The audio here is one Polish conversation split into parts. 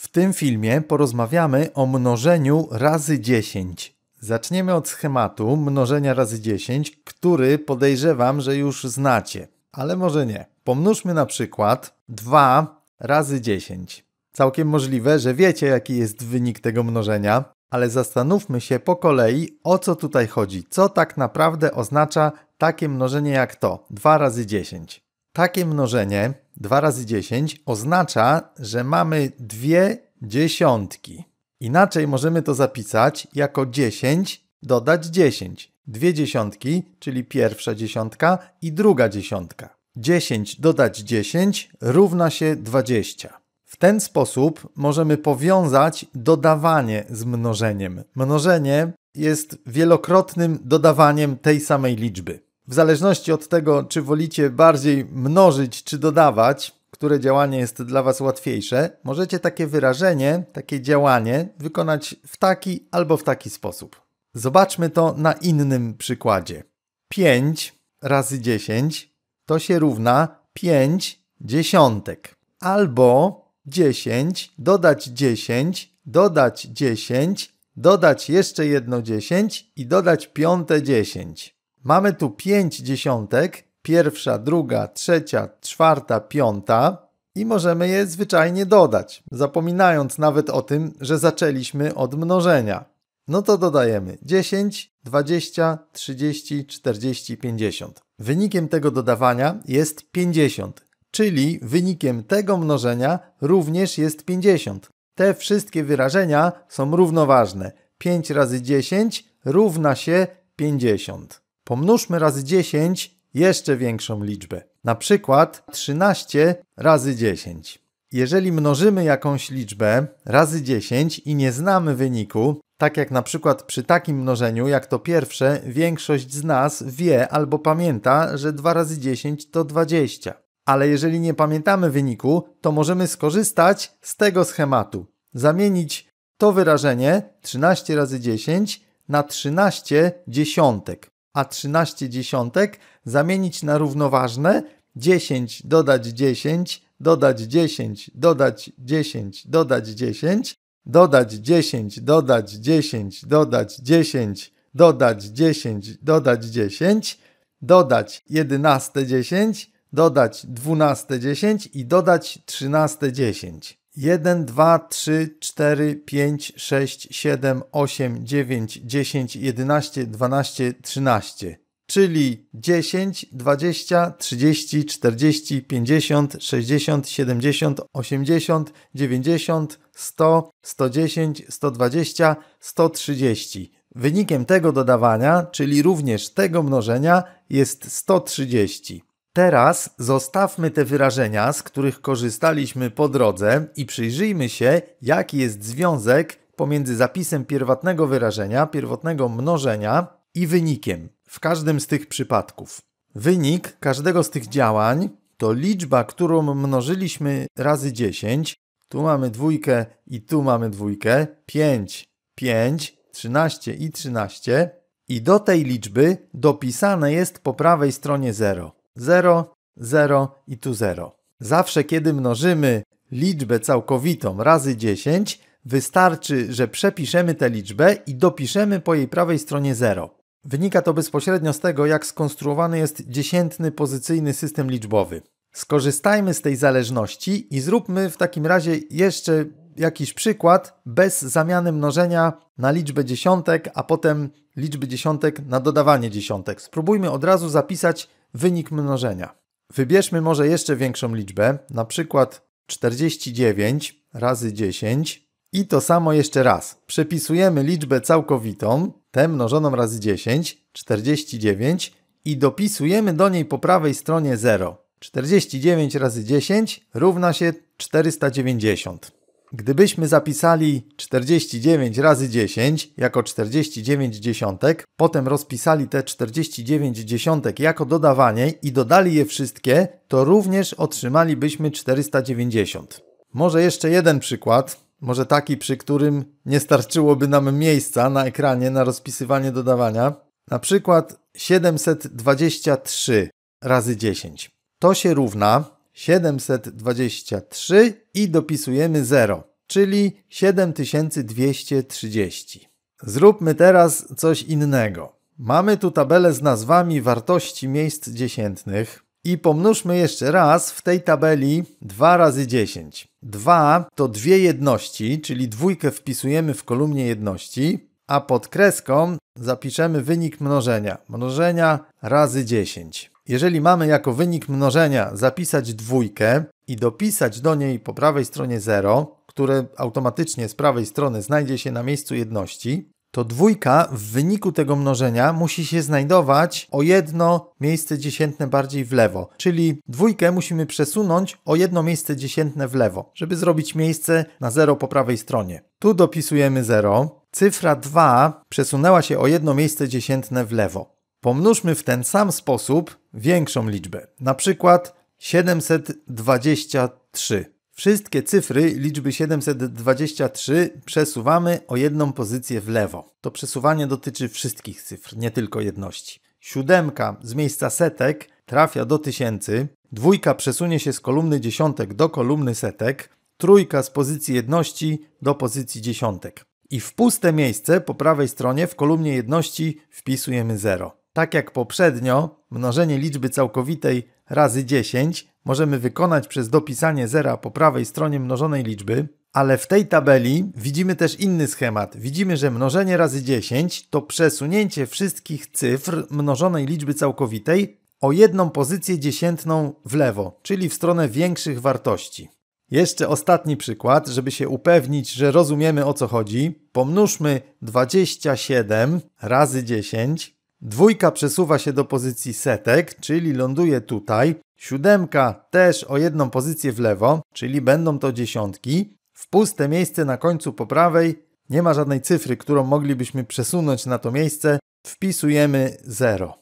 W tym filmie porozmawiamy o mnożeniu razy 10. Zaczniemy od schematu mnożenia razy 10, który podejrzewam, że już znacie, ale może nie. Pomnóżmy na przykład 2 razy 10. Całkiem możliwe, że wiecie jaki jest wynik tego mnożenia, ale zastanówmy się po kolei o co tutaj chodzi. Co tak naprawdę oznacza takie mnożenie jak to 2 razy 10. Takie mnożenie 2 razy 10 oznacza, że mamy dwie dziesiątki. Inaczej możemy to zapisać jako 10 dodać 10. Dwie dziesiątki, czyli pierwsza dziesiątka i druga dziesiątka. 10 dodać 10 równa się 20. W ten sposób możemy powiązać dodawanie z mnożeniem. Mnożenie jest wielokrotnym dodawaniem tej samej liczby w zależności od tego, czy wolicie bardziej mnożyć czy dodawać, które działanie jest dla Was łatwiejsze, możecie takie wyrażenie, takie działanie wykonać w taki albo w taki sposób. Zobaczmy to na innym przykładzie. 5 razy 10 to się równa 5 dziesiątek. Albo 10 dodać 10, dodać 10, dodać jeszcze jedno 10 i dodać piąte 10. Mamy tu 5 dziesiątek, pierwsza, druga, trzecia, czwarta, piąta i możemy je zwyczajnie dodać, zapominając nawet o tym, że zaczęliśmy od mnożenia. No to dodajemy 10, 20, 30, 40, 50. Wynikiem tego dodawania jest 50, czyli wynikiem tego mnożenia również jest 50. Te wszystkie wyrażenia są równoważne. 5 razy 10 równa się 50 pomnóżmy razy 10 jeszcze większą liczbę. Na przykład 13 razy 10. Jeżeli mnożymy jakąś liczbę razy 10 i nie znamy wyniku, tak jak na przykład przy takim mnożeniu, jak to pierwsze, większość z nas wie albo pamięta, że 2 razy 10 to 20. Ale jeżeli nie pamiętamy wyniku, to możemy skorzystać z tego schematu. Zamienić to wyrażenie 13 razy 10 na 13 dziesiątek a 13 dziesiątek zamienić na równoważne 10 dodać 10, dodać 10, dodać 10, dodać 10, dodać 10, dodać 10, dodać 10, dodać 10, dodać 10, dodać 11 10, dodać 12 10 i dodać 13 10. 1, 2, 3, 4, 5, 6, 7, 8, 9, 10, 11, 12, 13. Czyli 10, 20, 30, 40, 50, 60, 70, 80, 90, 100, 110, 120, 130. Wynikiem tego dodawania, czyli również tego mnożenia, jest 130. Teraz zostawmy te wyrażenia, z których korzystaliśmy po drodze i przyjrzyjmy się, jaki jest związek pomiędzy zapisem pierwotnego wyrażenia, pierwotnego mnożenia i wynikiem w każdym z tych przypadków. Wynik każdego z tych działań to liczba, którą mnożyliśmy razy 10. Tu mamy dwójkę i tu mamy dwójkę. 5, 5, 13 i 13. I do tej liczby dopisane jest po prawej stronie 0. 0, 0 i tu 0. Zawsze kiedy mnożymy liczbę całkowitą razy 10, wystarczy, że przepiszemy tę liczbę i dopiszemy po jej prawej stronie 0. Wynika to bezpośrednio z tego, jak skonstruowany jest dziesiętny pozycyjny system liczbowy. Skorzystajmy z tej zależności i zróbmy w takim razie jeszcze jakiś przykład bez zamiany mnożenia na liczbę dziesiątek, a potem liczby dziesiątek na dodawanie dziesiątek. Spróbujmy od razu zapisać wynik mnożenia. Wybierzmy może jeszcze większą liczbę, na przykład 49 razy 10 i to samo jeszcze raz. Przepisujemy liczbę całkowitą, tę mnożoną razy 10, 49 i dopisujemy do niej po prawej stronie 0. 49 razy 10 równa się 490. Gdybyśmy zapisali 49 razy 10 jako 49 dziesiątek, potem rozpisali te 49 dziesiątek jako dodawanie i dodali je wszystkie, to również otrzymalibyśmy 490. Może jeszcze jeden przykład, może taki, przy którym nie starczyłoby nam miejsca na ekranie na rozpisywanie dodawania. Na przykład 723 razy 10. To się równa 723 i dopisujemy 0, czyli 7230. Zróbmy teraz coś innego. Mamy tu tabelę z nazwami wartości miejsc dziesiętnych i pomnóżmy jeszcze raz w tej tabeli 2 razy 10. 2 to dwie jedności, czyli dwójkę wpisujemy w kolumnie jedności, a pod kreską zapiszemy wynik mnożenia. Mnożenia razy 10. Jeżeli mamy jako wynik mnożenia zapisać dwójkę i dopisać do niej po prawej stronie 0, które automatycznie z prawej strony znajdzie się na miejscu jedności, to dwójka w wyniku tego mnożenia musi się znajdować o jedno miejsce dziesiętne bardziej w lewo. Czyli dwójkę musimy przesunąć o jedno miejsce dziesiętne w lewo, żeby zrobić miejsce na 0 po prawej stronie. Tu dopisujemy 0. Cyfra 2 przesunęła się o jedno miejsce dziesiętne w lewo. Pomnóżmy w ten sam sposób większą liczbę, na przykład 723. Wszystkie cyfry liczby 723 przesuwamy o jedną pozycję w lewo. To przesuwanie dotyczy wszystkich cyfr, nie tylko jedności. Siódemka z miejsca setek trafia do tysięcy, dwójka przesunie się z kolumny dziesiątek do kolumny setek, trójka z pozycji jedności do pozycji dziesiątek. I w puste miejsce po prawej stronie w kolumnie jedności wpisujemy 0 tak jak poprzednio, mnożenie liczby całkowitej razy 10 możemy wykonać przez dopisanie zera po prawej stronie mnożonej liczby, ale w tej tabeli widzimy też inny schemat. Widzimy, że mnożenie razy 10 to przesunięcie wszystkich cyfr mnożonej liczby całkowitej o jedną pozycję dziesiętną w lewo, czyli w stronę większych wartości. Jeszcze ostatni przykład, żeby się upewnić, że rozumiemy o co chodzi. Pomnóżmy 27 razy 10 Dwójka przesuwa się do pozycji setek, czyli ląduje tutaj. Siódemka też o jedną pozycję w lewo, czyli będą to dziesiątki. W puste miejsce na końcu po prawej nie ma żadnej cyfry, którą moglibyśmy przesunąć na to miejsce. Wpisujemy 0.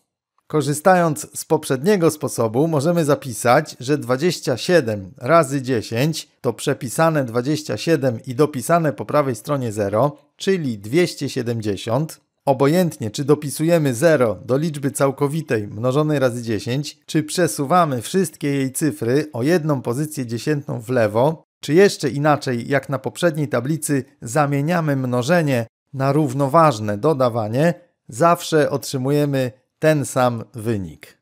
Korzystając z poprzedniego sposobu możemy zapisać, że 27 razy 10 to przepisane 27 i dopisane po prawej stronie 0, czyli 270. Obojętnie, czy dopisujemy 0 do liczby całkowitej mnożonej razy 10, czy przesuwamy wszystkie jej cyfry o jedną pozycję dziesiętną w lewo, czy jeszcze inaczej, jak na poprzedniej tablicy, zamieniamy mnożenie na równoważne dodawanie, zawsze otrzymujemy ten sam wynik.